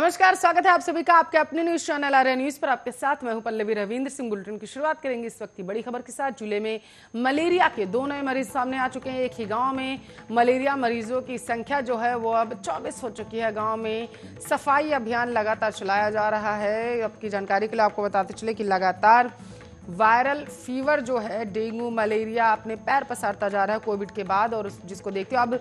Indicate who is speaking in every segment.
Speaker 1: नमस्कार स्वागत है आप सभी का आपके अपने न्यूज चैनल आर न्यूज पर आपके साथ मैं हूं पल्लवी रविंद्र सिंह बुलेटिन की शुरुआत करेंगे इस वक्त की बड़ी खबर के साथ जिले में मलेरिया के दो नए मरीज सामने आ चुके हैं एक ही गांव में मलेरिया मरीजों की संख्या जो है वो अब 24 हो चुकी है गांव में सफाई अभियान लगातार चलाया जा रहा है आपकी जानकारी के लिए आपको बताते चले कि लगातार वायरल फीवर जो है डेंगू मलेरिया अपने पैर पसारता जा रहा है कोविड के बाद और जिसको देखते हो अब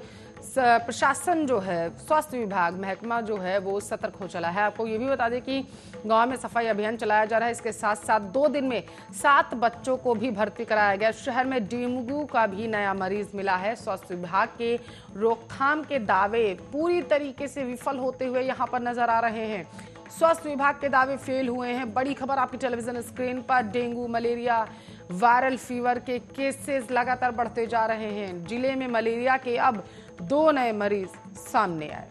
Speaker 1: प्रशासन जो है स्वास्थ्य विभाग महकमा जो है वो सतर्क हो चला है आपको ये भी बता दें कि गांव में सफाई अभियान चलाया जा रहा है इसके साथ साथ दो दिन में सात बच्चों को भी भर्ती कराया गया शहर में डेंगू का भी नया मरीज मिला है स्वास्थ्य विभाग के रोकथाम के दावे पूरी तरीके से विफल होते हुए यहाँ पर नजर आ रहे हैं स्वास्थ्य विभाग के दावे फेल हुए हैं बड़ी खबर आपकी टेलीविजन स्क्रीन पर डेंगू मलेरिया वायरल फीवर के केसेस लगातार बढ़ते जा रहे हैं जिले में मलेरिया के अब दो नए मरीज सामने आए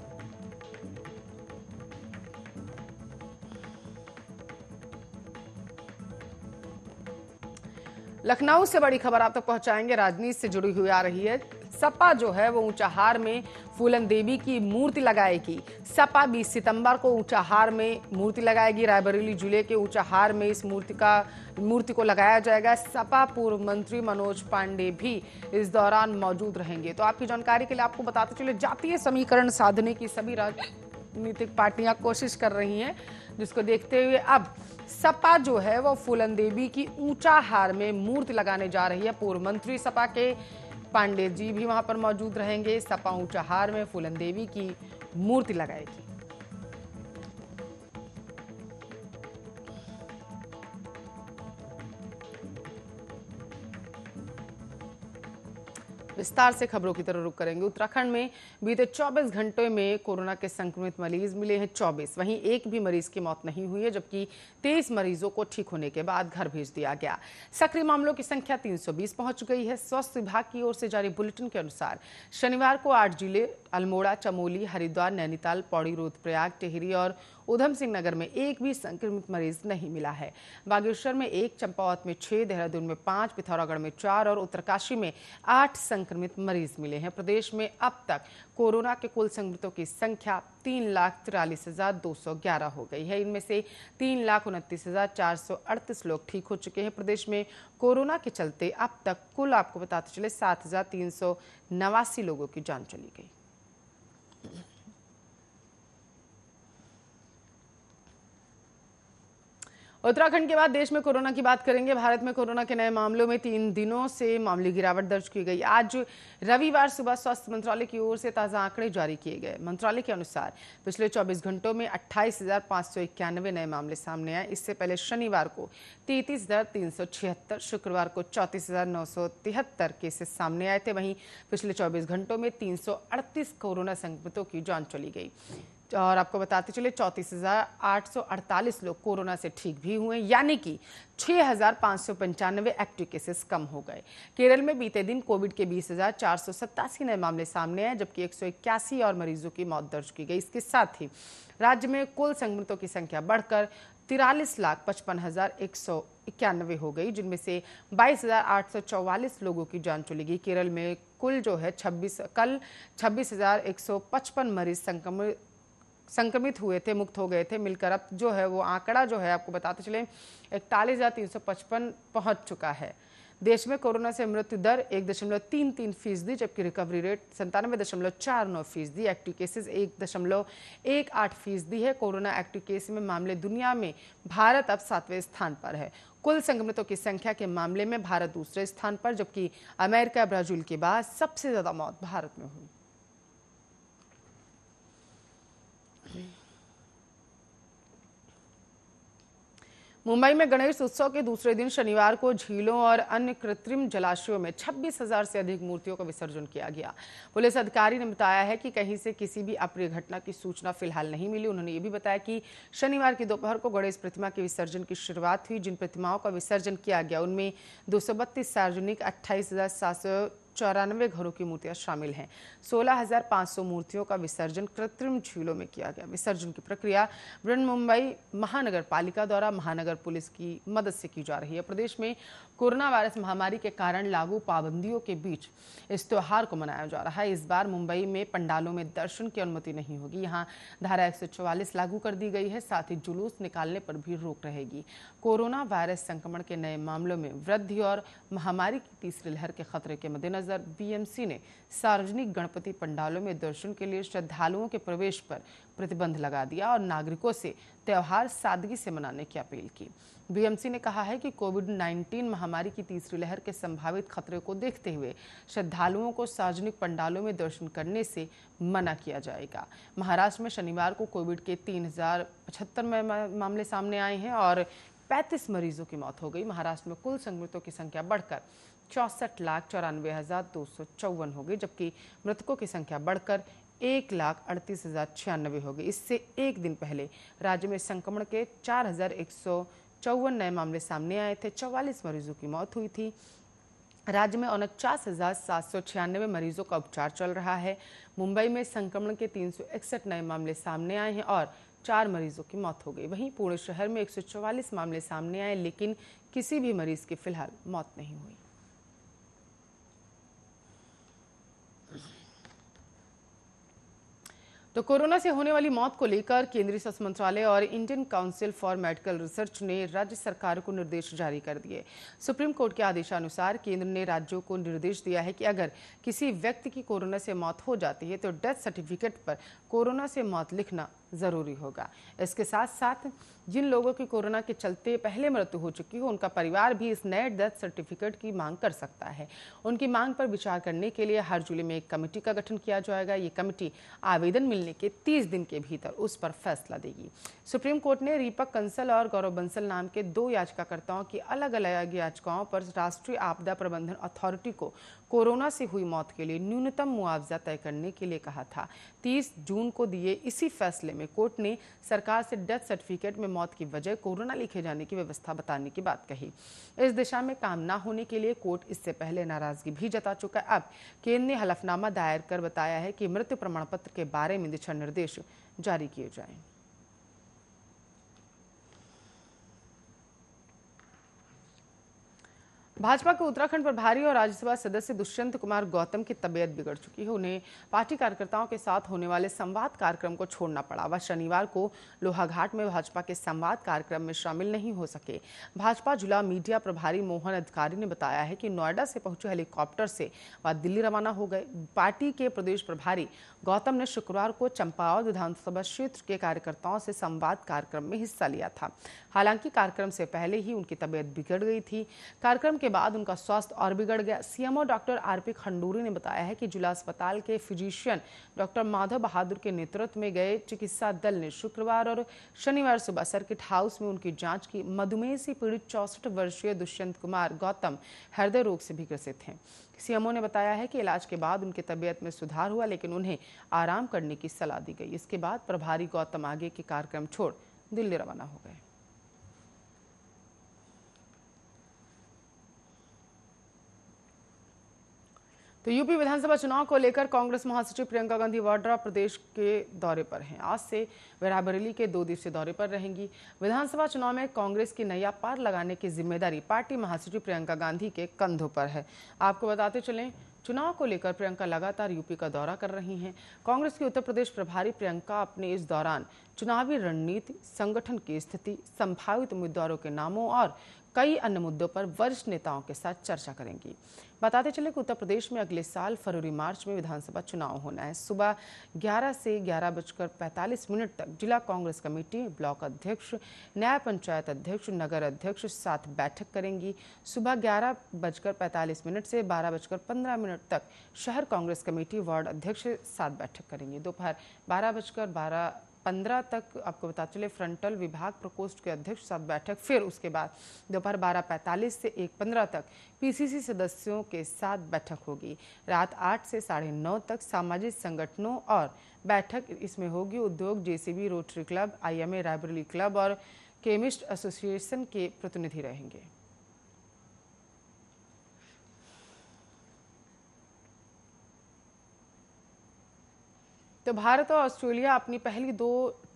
Speaker 1: लखनऊ से बड़ी खबर आप तक तो पहुंचाएंगे राजनीति से जुड़ी हुई आ रही है सपा जो है वो ऊंचाहार में फूलन देवी की मूर्ति लगाएगी सपा 20 सितंबर को ऊंचाहार में मूर्ति लगाएगी रायबरेली जिले के ऊंचाहार में इस मूर्ति का मूर्ति को लगाया जाएगा सपा पूर्व मंत्री मनोज पांडे भी इस दौरान मौजूद रहेंगे तो आपकी जानकारी के लिए आपको बताते चले जातीय समीकरण साधने की सभी राजनीतिक पार्टियां कोशिश कर रही हैं जिसको देखते हुए अब सपा जो है वो फूलन देवी की ऊंचा हार में मूर्ति लगाने जा रही है पूर्व मंत्री सपा के पांडे जी भी वहां पर मौजूद रहेंगे सपा ऊंचा हार में फूलन देवी की मूर्ति लगाएगी विस्तार से खबरों की तरह रुक करेंगे उत्तराखंड में बीते 24 घंटे में कोरोना के संक्रमित मरीज मिले हैं 24 वहीं एक भी मरीज की मौत नहीं हुई है जबकि 23 मरीजों को ठीक होने के बाद घर भेज दिया गया सक्रिय मामलों की संख्या 320 पहुंच गई है स्वास्थ्य विभाग की ओर से जारी बुलेटिन के अनुसार शनिवार को आठ जिले अल्मोड़ा चमोली हरिद्वार नैनीताल पौड़ी रोधप्रयाग टेहरी और उधम सिंह नगर में एक भी संक्रमित मरीज नहीं मिला है बागेश्वर में एक चंपावत में छह देहरादून में पांच पिथौरागढ़ में चार और उत्तरकाशी में आठ संक्रमित मरीज मिले हैं प्रदेश में अब तक कोरोना के कुल संक्रमितों की संख्या तीन लाख तिरालीस हजार दो सौ ग्यारह हो गई है इनमें से तीन लाख उनतीस हजार चार सौ अड़तीस लोग ठीक हो चुके हैं प्रदेश में कोरोना के चलते अब तक कुल आपको बताते चले सात हजार तीन सौ नवासी लोगों की जान चली गई उत्तराखंड के बाद देश में कोरोना की बात करेंगे भारत में कोरोना के नए मामलों में तीन दिनों से मामूली गिरावट दर्ज की गई आज रविवार सुबह स्वास्थ्य मंत्रालय की ओर से ताजा आंकड़े जारी किए गए मंत्रालय के अनुसार पिछले 24 घंटों में अट्ठाईस नए मामले सामने आए इससे पहले शनिवार को तैतीस शुक्रवार को चौंतीस केसेस सामने आए थे वहीं पिछले चौबीस घंटों में तीन कोरोना संक्रमितों की जाँच चली गई और आपको बताते चले चौंतीस लोग कोरोना से ठीक भी हुए यानी कि छः एक्टिव केसेस कम हो गए केरल में बीते दिन कोविड के बीस नए मामले सामने आए जबकि एक और मरीजों की मौत दर्ज की गई इसके साथ ही राज्य में कुल संक्रमितों की संख्या बढ़कर तिरालीस लाख पचपन हजार एक सौ इक्यानवे हो गई जिनमें से बाईस हजार आठ सौ चौवालीस लोगों की जान चली गई केरल में कुल जो है छब्बीस कल छब्बीस हजार एक सौ पचपन मरीज संक्रमित संक्रमित हुए थे मुक्त हो गए थे मिलकर अब जो है वो आंकड़ा जो है आपको बताते चले इकतालीस हज़ार तीन सौ पचपन पहुंच चुका है देश में कोरोना से मृत्यु दर एक दशमलव तीन तीन फीसदी जबकि रिकवरी रेट संतानवे दशमलव चार नौ फीसदी एक्टिव केसेस एक दशमलव एक आठ फीसदी है कोरोना एक्टिव केस में मामले दुनिया में भारत अब सातवें स्थान पर है कुल संक्रमितों की संख्या के मामले में भारत दूसरे स्थान पर जबकि अमेरिका ब्राजील के बाद सबसे ज़्यादा मौत भारत में हुई मुंबई में गणेश उत्सव के दूसरे दिन शनिवार को झीलों और अन्य कृत्रिम जलाशयों में 26,000 से अधिक मूर्तियों का विसर्जन किया गया पुलिस अधिकारी ने बताया है कि कहीं से किसी भी अप्रिय घटना की सूचना फिलहाल नहीं मिली उन्होंने ये भी बताया कि शनिवार की दोपहर को गणेश प्रतिमा के विसर्जन की शुरुआत हुई जिन प्रतिमाओं का विसर्जन किया गया उनमें दो सार्वजनिक अट्ठाईस चौरानवे घरों की मूर्तियां शामिल हैं 16,500 मूर्तियों का विसर्जन कृत्रिम झीलों में किया गया विसर्जन की प्रक्रिया बृहन मुंबई महानगर पालिका द्वारा महानगर पुलिस की मदद से की जा रही है प्रदेश में कोरोना वायरस महामारी के कारण लागू पाबंदियों के बीच इस त्यौहार को मनाया जा रहा है इस बार मुंबई में पंडालों में दर्शन की अनुमति नहीं होगी यहाँ धारा एक लागू कर दी गई है साथ ही जुलूस निकालने पर भी रोक रहेगी कोरोना वायरस संक्रमण के नए मामलों में वृद्धि और महामारी की तीसरी लहर के खतरे के मद्देनजर नजर बीएमसी ने सार्वजनिक गणपति पंडालों में दर्शन के लिए श्रद्धालुओं के प्रवेश पर प्रतिबंध लगा दिया और नागरिकों से त्यौहार सादगी से मनाने की अपील की बीएमसी ने कहा है कि कोविड 19 महामारी की तीसरी लहर के संभावित खतरे को देखते हुए श्रद्धालुओं को सार्वजनिक पंडालों में दर्शन करने से मना किया जाएगा महाराष्ट्र में शनिवार को कोविड के तीन मामले सामने आए हैं और 35 मरीजों की मौत हो गई महाराष्ट्र में कुल संक्रमितों की संख्या बढ़कर चौसठ लाख चौरानवे हज़ार दो सौ चौवन हो गई जबकि मृतकों की संख्या बढ़कर एक लाख अड़तीस हज़ार छियानबे हो गई इससे एक दिन पहले राज्य में संक्रमण के चार हज़ार एक सौ चौवन नए मामले सामने आए थे चौवालीस मरीजों की मौत हुई थी राज्य में उनचास हज़ार सात सौ छियानवे मरीजों का उपचार चल रहा है मुंबई में संक्रमण के तीन सौ इकसठ नए मामले सामने आए हैं और चार मरीजों की मौत हो गई वहीं पुणे शहर में एक सौ चौवालीस मामले सामने आए लेकिन किसी भी मरीज की फिलहाल मौत नहीं हुई तो कोरोना से होने वाली मौत को लेकर केंद्रीय स्वास्थ्य मंत्रालय और Indian council for medical research ने राज्य सरकार को निर्देश जारी कर दिए सुप्रीम कोर्ट के आदेशानुसार केंद्र ने राज्यों को निर्देश दिया है कि अगर किसी व्यक्ति की कोरोना से मौत हो जाती है तो डेथ सर्टिफिकेट पर कोरोना से मौत लिखना ज़रूरी होगा इसके साथ साथ जिन लोगों की कोरोना के चलते पहले मृत्यु हो चुकी हो उनका परिवार भी इस नए डेथ सर्टिफिकेट की मांग कर सकता है उनकी मांग पर विचार करने के लिए हर जिले में एक कमेटी का गठन किया जाएगा ये कमेटी आवेदन मिलने के तीस दिन के भीतर उस पर फैसला देगी सुप्रीम कोर्ट ने रीपक कंसल और गौरव बंसल नाम के दो याचिकाकर्ताओं की अलग अलग याचिकाओं पर राष्ट्रीय आपदा प्रबंधन अथॉरिटी को कोरोना से हुई मौत के लिए न्यूनतम मुआवजा तय करने के लिए कहा था तीस जून को दिए इसी फैसले में में कोर्ट ने सरकार से डेथ सर्टिफिकेट में मौत की वजह कोरोना लिखे जाने की व्यवस्था बताने की बात कही इस दिशा में काम न होने के लिए कोर्ट इससे पहले नाराजगी भी जता चुका है अब केंद्र ने हलफनामा दायर कर बताया है कि मृत्यु प्रमाण पत्र के बारे में दिशा निर्देश जारी किए जाएं भाजपा के उत्तराखंड प्रभारी और राज्यसभा सदस्य दुष्यंत कुमार गौतम की तबीयत बिगड़ चुकी है उन्हें पार्टी कार्यकर्ताओं के साथ होने वाले संवाद कार्यक्रम को छोड़ना पड़ा वह शनिवार को लोहाघाट में भाजपा के संवाद कार्यक्रम में शामिल नहीं हो सके भाजपा जिला मीडिया प्रभारी मोहन अधिकारी ने बताया है कि नोएडा से पहुंचे हेलीकॉप्टर से वह दिल्ली रवाना हो गए पार्टी के प्रदेश प्रभारी गौतम ने शुक्रवार को चंपावत विधानसभा क्षेत्र के कार्यकर्ताओं से संवाद कार्यक्रम में हिस्सा लिया था हालांकि कार्यक्रम से पहले ही उनकी तबीयत बिगड़ गई थी कार्यक्रम के बाद उनका स्वास्थ्य और बिगड़ गया CMO doctor R P Khanduri ने बताया है कि जिला अस्पताल के फिजिशियन डॉक्टर माधव बहादुर के नेतृत्व में गए चिकित्सा दल ने शुक्रवार और शनिवार सुबह सर्किट हाउस में उनकी जांच की मधुमेह से पीड़ित चौसठ वर्षीय दुष्यंत कुमार गौतम हृदय रोग से भी ग्रसित हैं सीएमओ ने बताया है कि इलाज के बाद उनकी तबीयत में सुधार हुआ लेकिन उन्हें आराम करने की सलाह दी गई इसके बाद प्रभारी गौतम आगे के कार्यक्रम छोड़ दिल्ली रवाना हो गए तो यूपी विधानसभा चुनाव को लेकर कांग्रेस महासचिव प्रियंका गांधी वाड्रा प्रदेश के दौरे पर हैं आज से वे रायबरेली के दो दिवसीय दौरे पर रहेंगी विधानसभा चुनाव में कांग्रेस की नया पार लगाने की जिम्मेदारी पार्टी महासचिव प्रियंका गांधी के कंधों पर है आपको बताते चलें चुनाव को लेकर प्रियंका लगातार यूपी का दौरा कर रही हैं कांग्रेस की उत्तर प्रदेश प्रभारी प्रियंका अपने इस दौरान चुनावी रणनीति संगठन की स्थिति संभावित उम्मीदवारों के नामों और कई अन्य मुद्दों पर वरिष्ठ नेताओं के साथ चर्चा करेंगी बताते चले कि उत्तर प्रदेश में अगले साल फरवरी मार्च में विधानसभा चुनाव होना है सुबह 11 से ग्यारह बजकर पैंतालीस मिनट तक जिला कांग्रेस कमेटी ब्लॉक अध्यक्ष न्याय पंचायत अध्यक्ष नगर अध्यक्ष साथ बैठक करेंगी सुबह ग्यारह बजकर पैंतालीस मिनट से बारह बजकर पंद्रह मिनट तक शहर कांग्रेस कमेटी वार्ड अध्यक्ष साथ बैठक करेंगी दोपहर बारह बजकर बारह पंद्रह तक आपको बता चले फ्रंटल विभाग प्रकोष्ठ के अध्यक्ष साथ बैठक फिर उसके बाद दोपहर बारह पैंतालीस से एक पंद्रह तक पीसीसी सदस्यों के साथ बैठक होगी रात आठ से साढ़े नौ तक सामाजिक संगठनों और बैठक इसमें होगी उद्योग JCB rotary club IMA Raebareli club और केमिस्ट एसोसिएशन के प्रतिनिधि रहेंगे तो भारत और ऑस्ट्रेलिया अपनी पहली दो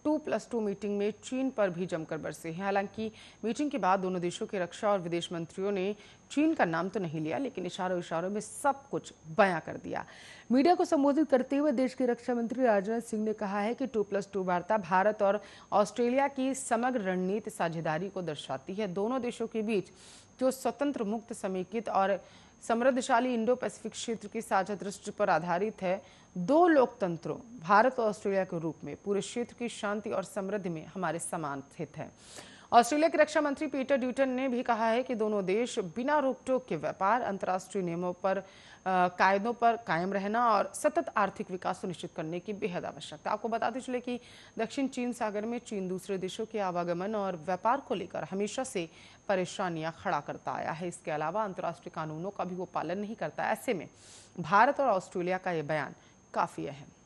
Speaker 1: टू प्लस टू मीटिंग में चीन पर भी जमकर बरसे हैं हालांकि मीटिंग के बाद दोनों देशों के रक्षा और विदेश मंत्रियों ने चीन का नाम तो नहीं लिया लेकिन इशारों इशारों में सब कुछ बयां कर दिया मीडिया को संबोधित करते हुए देश के रक्षा मंत्री राजनाथ सिंह ने कहा है कि टू प्लस टू वार्ता भारत और ऑस्ट्रेलिया की समग्र रणनीति साझेदारी को दर्शाती है दोनों देशों के बीच जो स्वतंत्र मुक्त समेकित और समृद्धशाली इंडो पैसिफिक क्षेत्र की साझा दृष्टि पर आधारित है दो लोकतंत्रों भारत और ऑस्ट्रेलिया के रूप में पूरे क्षेत्र की शांति और समृद्धि में हमारे समान स्थित है ऑस्ट्रेलिया के रक्षा मंत्री पीटर ड्यूटन ने भी कहा है कि दोनों देश बिना रोक टोक के व्यापार अंतर्राष्ट्रीय नियमों पर कायदों पर कायम रहना और सतत आर्थिक विकास सुनिश्चित करने की बेहद आवश्यकता आपको बताते चले कि दक्षिण चीन सागर में चीन दूसरे देशों के आवागमन और व्यापार को लेकर हमेशा से परेशानियां खड़ा करता आया है इसके अलावा अंतर्राष्ट्रीय कानूनों का भी वो पालन नहीं करता ऐसे में भारत और ऑस्ट्रेलिया का ये बयान काफ़ी अहम